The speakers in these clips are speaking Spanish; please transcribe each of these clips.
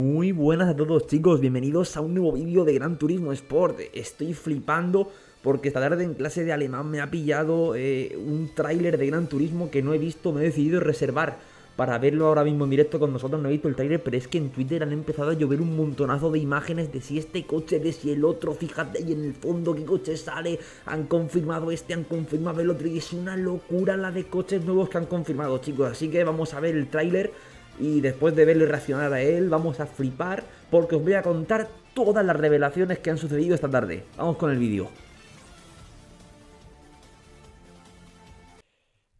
Muy buenas a todos chicos, bienvenidos a un nuevo vídeo de Gran Turismo Sport Estoy flipando porque esta tarde en clase de alemán me ha pillado eh, un tráiler de Gran Turismo que no he visto, me he decidido reservar para verlo ahora mismo en directo con nosotros, no he visto el tráiler, pero es que en Twitter han empezado a llover un montonazo de imágenes de si este coche, de si el otro, fíjate ahí en el fondo qué coche sale, han confirmado este, han confirmado el otro, y es una locura la de coches nuevos que han confirmado chicos, así que vamos a ver el tráiler y después de verlo y reaccionar a él, vamos a flipar porque os voy a contar todas las revelaciones que han sucedido esta tarde. Vamos con el vídeo.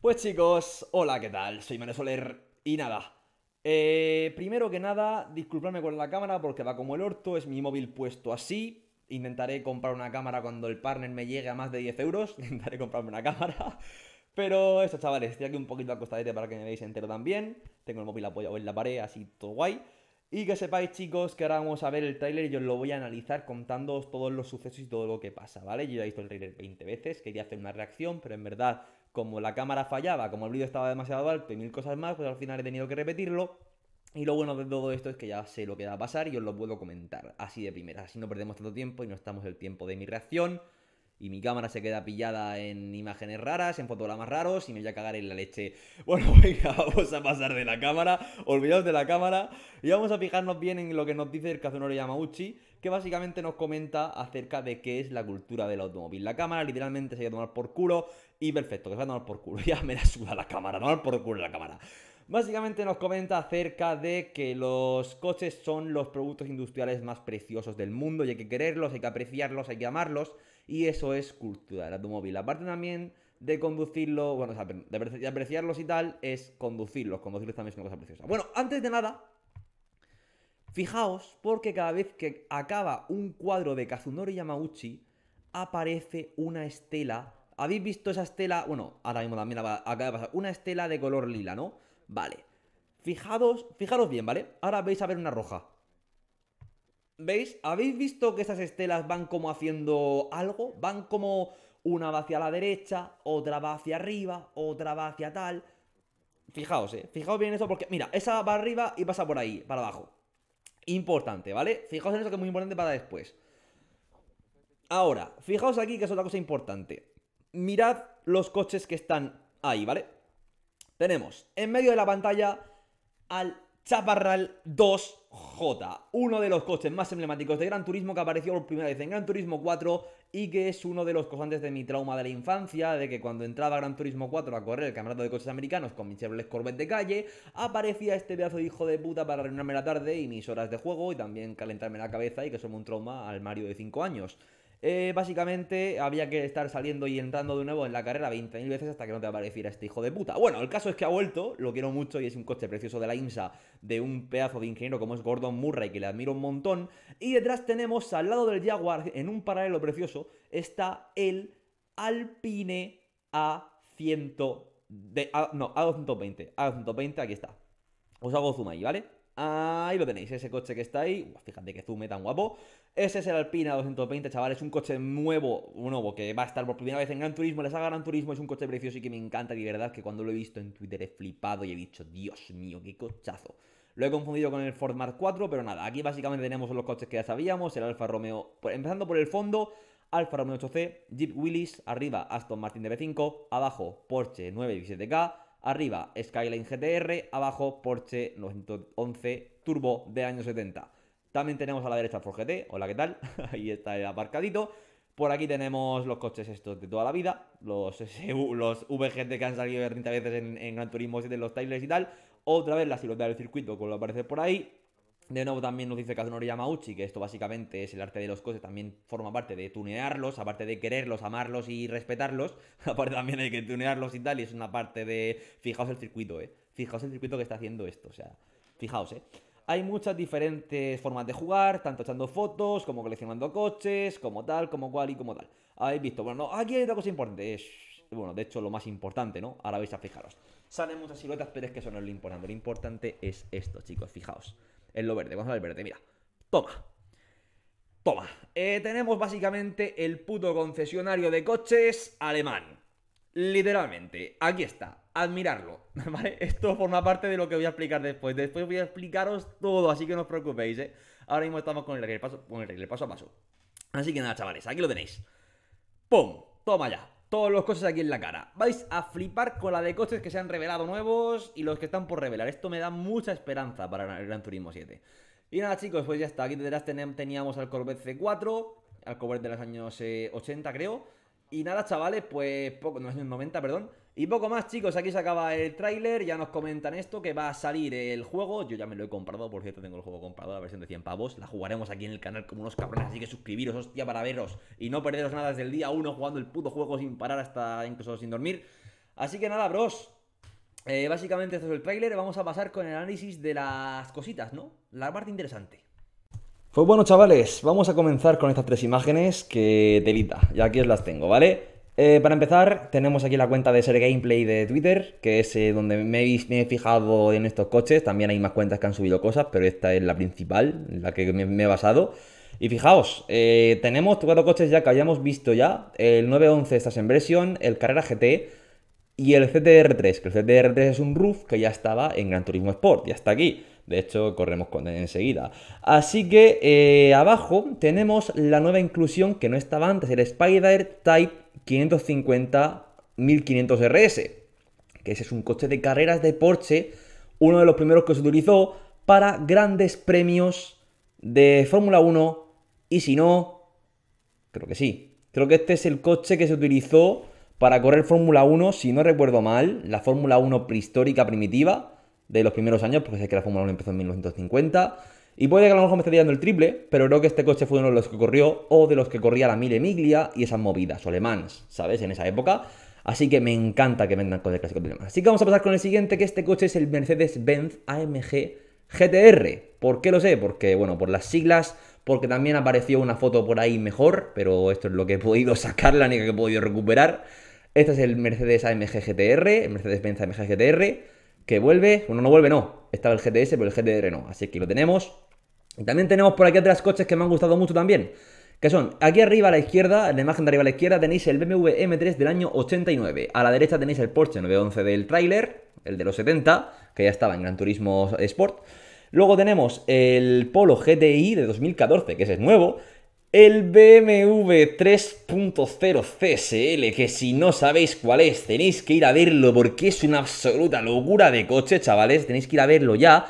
Pues chicos, hola, ¿qué tal? Soy Manuel Soler y nada. Eh, primero que nada, disculpadme con la cámara porque va como el orto, es mi móvil puesto así. Intentaré comprar una cámara cuando el partner me llegue a más de 10 euros. Intentaré comprarme una cámara. Pero eso, chavales, estoy aquí un poquito a para que me veáis entero también. Tengo el móvil apoyado en la pared, así todo guay. Y que sepáis, chicos, que ahora vamos a ver el trailer y os lo voy a analizar contándoos todos los sucesos y todo lo que pasa, ¿vale? Yo ya he visto el trailer 20 veces, quería hacer una reacción, pero en verdad, como la cámara fallaba, como el vídeo estaba demasiado alto y mil cosas más, pues al final he tenido que repetirlo. Y lo bueno de todo esto es que ya sé lo que va a pasar y os lo puedo comentar así de primera, así no perdemos tanto tiempo y no estamos el tiempo de mi reacción y mi cámara se queda pillada en imágenes raras, en fotogramas raros y me voy a cagar en la leche. Bueno, venga, vamos a pasar de la cámara, olvidaos de la cámara y vamos a fijarnos bien en lo que nos dice el Kazunori Yamauchi, que básicamente nos comenta acerca de qué es la cultura del automóvil. La cámara literalmente se va a tomar por culo y perfecto, que se va a tomar por culo. Ya me la suda la cámara, tomar por culo la cámara. Básicamente nos comenta acerca de que los coches son los productos industriales más preciosos del mundo y hay que quererlos, hay que apreciarlos, hay que amarlos y eso es cultura del automóvil. Aparte también de conducirlo, bueno, de apreciarlos y tal, es conducirlos. Conducirlos también es una cosa preciosa. Bueno, antes de nada, fijaos, porque cada vez que acaba un cuadro de Kazunori Yamauchi, aparece una estela. ¿Habéis visto esa estela? Bueno, ahora mismo también acaba de pasar. Una estela de color lila, ¿no? Vale. Fijados, fijaros bien, ¿vale? Ahora vais a ver una roja. ¿Veis? ¿Habéis visto que esas estelas van como haciendo algo? Van como una va hacia la derecha, otra va hacia arriba, otra va hacia tal. Fijaos, eh. Fijaos bien eso porque, mira, esa va arriba y pasa por ahí, para abajo. Importante, ¿vale? Fijaos en eso que es muy importante para después. Ahora, fijaos aquí que es otra cosa importante. Mirad los coches que están ahí, ¿vale? Tenemos en medio de la pantalla al Chaparral 2J, uno de los coches más emblemáticos de Gran Turismo que apareció por primera vez en Gran Turismo 4 y que es uno de los cojones de mi trauma de la infancia, de que cuando entraba Gran Turismo 4 a correr el Camarado de coches americanos con mi Chevrolet Corvette de calle, aparecía este pedazo de hijo de puta para reunirme la tarde y mis horas de juego y también calentarme la cabeza y que somos un trauma al Mario de 5 años. Eh, básicamente había que estar saliendo y entrando de nuevo en la carrera 20.000 veces hasta que no te apareciera este hijo de puta. Bueno, el caso es que ha vuelto, lo quiero mucho y es un coche precioso de la IMSA, de un pedazo de ingeniero como es Gordon Murray, que le admiro un montón. Y detrás tenemos, al lado del Jaguar, en un paralelo precioso, está el Alpine A100... De, no, A220, A220, aquí está. Os hago zoom ahí, ¿vale? Ahí lo tenéis, ese coche que está ahí. fíjate que zume tan guapo. Ese es el Alpina 220, chavales Es un coche nuevo, nuevo, que va a estar por primera vez en Gran Turismo. Les haga Gran Turismo es un coche precioso y que me encanta. Y de verdad que cuando lo he visto en Twitter he flipado y he dicho, Dios mío, qué cochazo. Lo he confundido con el Ford Mark 4, pero nada, aquí básicamente tenemos los coches que ya sabíamos, el Alfa Romeo, empezando por el fondo, Alfa Romeo 8C, Jeep Willis. arriba Aston Martin DB5, abajo Porsche 917K, Arriba Skyline GTR, abajo Porsche 911 Turbo de años 70. También tenemos a la derecha Ford GT, hola, ¿qué tal? Ahí está el aparcadito. Por aquí tenemos los coches estos de toda la vida, los, los VGT que han salido 30 veces en, en Gran Turismo 7, los Tyler y tal. Otra vez la silueta del circuito, como lo aparece por ahí. De nuevo también nos dice Kazunori Yamauchi que esto básicamente es el arte de los coches, también forma parte de tunearlos, aparte de quererlos, amarlos y respetarlos, aparte también hay que tunearlos y tal, y es una parte de... Fijaos el circuito, eh. Fijaos el circuito que está haciendo esto, o sea, fijaos, eh. Hay muchas diferentes formas de jugar, tanto echando fotos, como coleccionando coches, como tal, como cual y como tal. Habéis visto, bueno, aquí hay otra cosa importante, es... Bueno, de hecho lo más importante, ¿no? Ahora vais a fijaros. Salen muchas siluetas, pero es que eso no es lo importante, lo importante es esto, chicos, fijaos. Es lo verde. Vamos a ver verde, mira. Toma. Toma. Eh, tenemos básicamente el puto concesionario de coches alemán. Literalmente, aquí está, admirarlo, ¿vale? Esto forma parte de lo que voy a explicar después. Después voy a explicaros todo, así que no os preocupéis, ¿eh? Ahora mismo estamos con el regler paso a paso. Así que nada, chavales, aquí lo tenéis. ¡Pum! Toma ya todos los cosas aquí en la cara. Vais a flipar con la de coches que se han revelado nuevos y los que están por revelar. Esto me da mucha esperanza para el Gran Turismo 7. Y nada chicos, pues ya está, aquí detrás teníamos al Corvette C4, al Corvette de los años 80 eh, creo. Y nada chavales, pues poco, no, los años 90, perdón. Y poco más, chicos, aquí se acaba el tráiler, ya nos comentan esto, que va a salir el juego, yo ya me lo he comprado, por cierto, tengo el juego comprado, la versión de 100 pavos, la jugaremos aquí en el canal como unos cabrones, así que suscribiros, hostia, para veros y no perderos nada desde el día 1 jugando el puto juego sin parar hasta incluso sin dormir. Así que nada, bros, eh, básicamente esto es el tráiler, vamos a pasar con el análisis de las cositas, ¿no? La parte interesante. Pues bueno, chavales, vamos a comenzar con estas tres imágenes que delita, ya aquí os las tengo, ¿vale? Eh, para empezar, tenemos aquí la cuenta de Ser Gameplay de Twitter, que es eh, donde me he, fijado en estos coches. También hay más cuentas que han subido cosas, pero esta es la principal, en la que me, he basado. Y fijaos, eh, tenemos cuatro coches ya que habíamos visto ya. El 911 en versión el Carrera GT y el CTR3, que el CTR3 es un roof que ya estaba en Gran Turismo Sport, ya está aquí. De hecho, corremos con enseguida. Así que eh, abajo tenemos la nueva inclusión que no estaba antes, el Spider Type 550 1500 RS, que ese es un coche de carreras de Porsche, uno de los primeros que se utilizó para grandes premios de Fórmula 1 y si no, creo que sí. Creo que este es el coche que se utilizó para correr Fórmula 1, si no recuerdo mal, la Fórmula 1 prehistórica primitiva de los primeros años, porque sé que la Fórmula 1 empezó en 1950. Y puede que a lo mejor me esté tirando el triple, pero creo que este coche fue uno de los que corrió, o de los que corría la Mille Miglia y esas movidas, o ¿sabes? En esa época. Así que me encanta que vendan coches clásicos de Le Así que vamos a pasar con el siguiente, que este coche es el Mercedes-Benz AMG GTR. ¿Por qué lo sé? Porque, bueno, por las siglas, porque también apareció una foto por ahí mejor, pero esto es lo que he podido sacar, la única que he podido recuperar. Este es el Mercedes AMG GTR, el Mercedes-Benz AMG GTR que vuelve, bueno, no vuelve, no, estaba el GTS, pero el GTR no, así que lo tenemos. Y también tenemos por aquí otras coches que me han gustado mucho también, que son, aquí arriba a la izquierda, en la imagen de arriba a la izquierda tenéis el BMW M3 del año 89, a la derecha tenéis el Porsche 911 del trailer, el de los 70, que ya estaba en Gran Turismo Sport. Luego tenemos el Polo GTI de 2014, que ese es nuevo, el BMW 3.0 CSL, que si no sabéis cuál es, tenéis que ir a verlo porque es una absoluta locura de coche, chavales, tenéis que ir a verlo ya.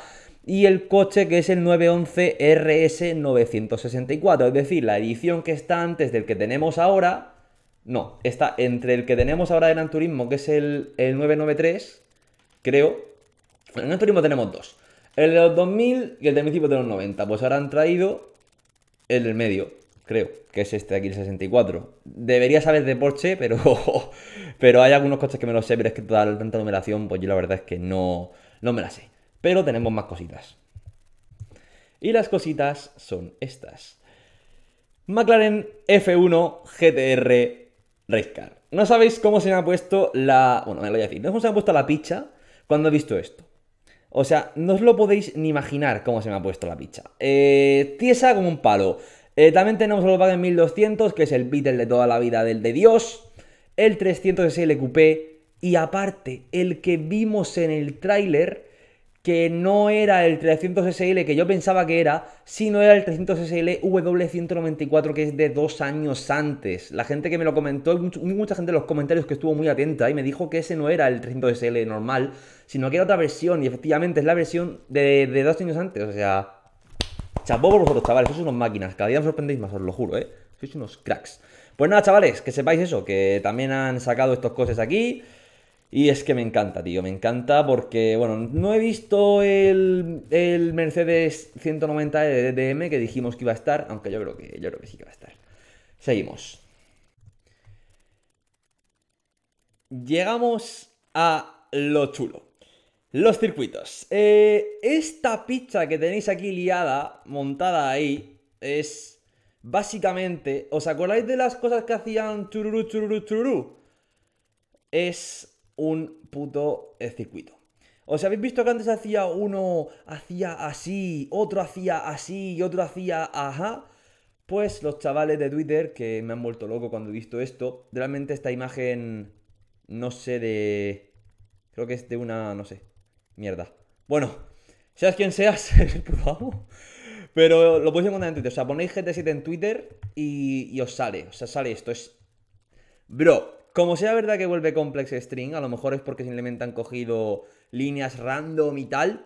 Y el coche que es el 911 RS964, es decir, la edición que está antes del que tenemos ahora, no, está entre el que tenemos ahora de Anturismo, que es el, 993, creo. En el Turismo tenemos dos. El de los 2000 y el de principios de los 90. Pues ahora han traído el del medio creo, que es este de aquí, el 64. Debería saber de Porsche, pero, pero hay algunos coches que me lo sé, pero es que toda tanta numeración, pues yo la verdad es que no, no me la sé. Pero tenemos más cositas. Y las cositas son estas. McLaren F1 GTR Racecar. No sabéis cómo se me ha puesto la... Bueno, me lo voy a decir. No cómo se me ha puesto la picha cuando he visto esto. O sea, no os lo podéis ni imaginar cómo se me ha puesto la picha. Eh, tiesa como un palo. Eh, también tenemos el Volkswagen 1200, que es el Beatle de toda la vida del de Dios. El 300 SL Coupé. Y aparte, el que vimos en el tráiler, que no era el 300 SL que yo pensaba que era, sino era el 300 SL W194, que es de dos años antes. La gente que me lo comentó, mucha gente en los comentarios que estuvo muy atenta y me dijo que ese no era el 300 SL normal, sino que era otra versión. Y efectivamente es la versión de, de dos años antes. O sea, Chapó por vosotros, chavales, sois unos máquinas. Cada día me sorprendéis más, os lo juro, ¿eh? Sois unos cracks. Pues nada, chavales, que sepáis eso, que también han sacado estos coches aquí. Y es que me encanta, tío, me encanta porque, bueno, no he visto el, Mercedes 190 de DDM que dijimos que iba a estar, aunque yo creo que, yo creo que sí que va a estar. Seguimos. Llegamos a lo chulo. Los circuitos. Eh, esta pizza que tenéis aquí liada, montada ahí, es básicamente... ¿Os acordáis de las cosas que hacían chururú, chururú, chururú? Es un puto eh, circuito. ¿Os habéis visto que antes hacía uno, hacía así, otro hacía así y otro hacía ajá? Pues los chavales de Twitter, que me han vuelto loco cuando he visto esto, realmente esta imagen, no sé de... Creo que es de una, no sé, Mierda. Bueno, seas quien seas, eres el Pero lo podéis encontrar en Twitter. O sea, ponéis GT7 en Twitter y, y os sale. O sea, sale esto. Es. Bro, como sea verdad que vuelve Complex String, a lo mejor es porque simplemente han cogido líneas random y tal.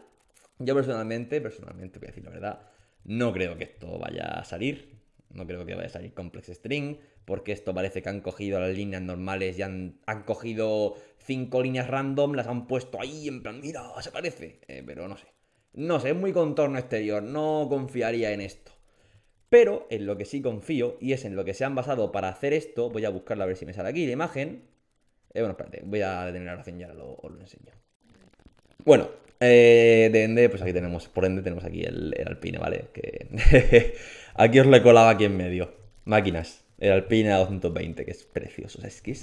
Yo personalmente, personalmente, voy a decir la verdad, no creo que esto vaya a salir. No creo que vaya a salir Complex String porque esto parece que han cogido las líneas normales y han, cogido cinco líneas random, las han puesto ahí en plan, mira, se parece. Eh, pero no sé. No sé, es muy contorno exterior, no confiaría en esto. Pero en lo que sí confío, y es en lo que se han basado para hacer esto, voy a buscarla a ver si me sale aquí la imagen. Eh, bueno, espérate, voy a detener la oración y lo, os lo enseño. Bueno, eh, de ende, pues aquí tenemos, por ende tenemos aquí el, alpine, ¿vale? Que aquí os le colaba aquí en medio. Máquinas. El Alpina 220, que es precioso. O es que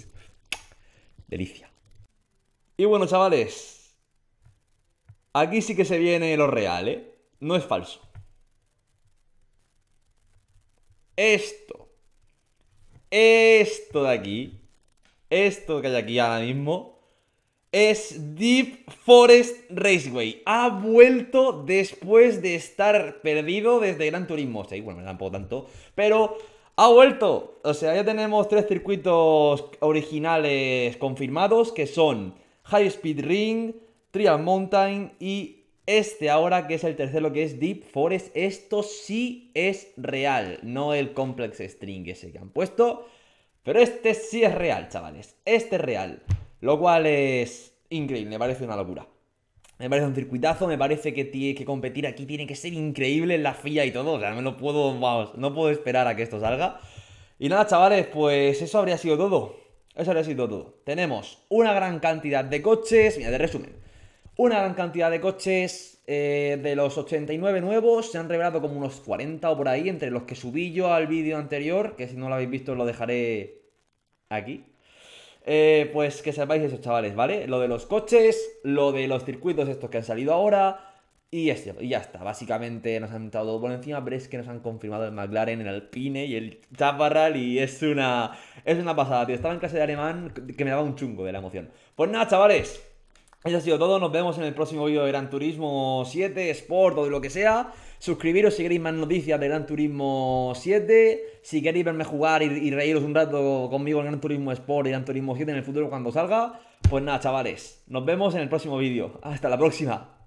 delicia. Y bueno, chavales. Aquí sí que se viene lo real, ¿eh? No es falso. Esto. Esto de aquí. Esto que hay aquí ahora mismo es Deep Forest Raceway. Ha vuelto después de estar perdido desde Gran Turismo. Sí, bueno, tampoco tanto. Pero ha vuelto. O sea, ya tenemos tres circuitos originales confirmados que son High Speed Ring, Trial Mountain y este ahora que es el tercero que es Deep Forest. Esto sí es real, no el Complex String ese que han puesto. Pero este sí es real, chavales. Este es real. Lo cual es increíble, me parece una locura. Me parece un circuitazo, me parece que, tiene que competir aquí tiene que ser increíble en la FIA y todo. O sea, no puedo, no puedo esperar a que esto salga. Y nada, chavales, pues eso habría sido todo. Eso habría sido todo. Tenemos una gran cantidad de coches, mira, de resumen. Una gran cantidad de coches, eh, de los 89 nuevos, se han revelado como unos 40 o por ahí, entre los que subí yo al vídeo anterior, que si no lo habéis visto lo dejaré aquí. Eh, pues que sepáis eso, chavales, ¿vale? Lo de los coches, lo de los circuitos estos que han salido ahora. Y, este, y ya está. Básicamente nos han estado todo por encima, pero es que nos han confirmado el McLaren, el Alpine y el Chaparral. Y es una. Es una pasada, tío. Estaba en clase de alemán que me daba un chungo de la emoción. Pues nada, chavales. Eso ha sido todo. Nos vemos en el próximo vídeo de Gran Turismo 7, Sport o de lo que sea. Suscribiros si queréis más noticias de Gran Turismo 7. Si queréis verme jugar y, reíros un rato conmigo en Gran Turismo Sport y Gran Turismo 7 en el futuro cuando salga. Pues nada, chavales. Nos vemos en el próximo vídeo. Hasta la próxima.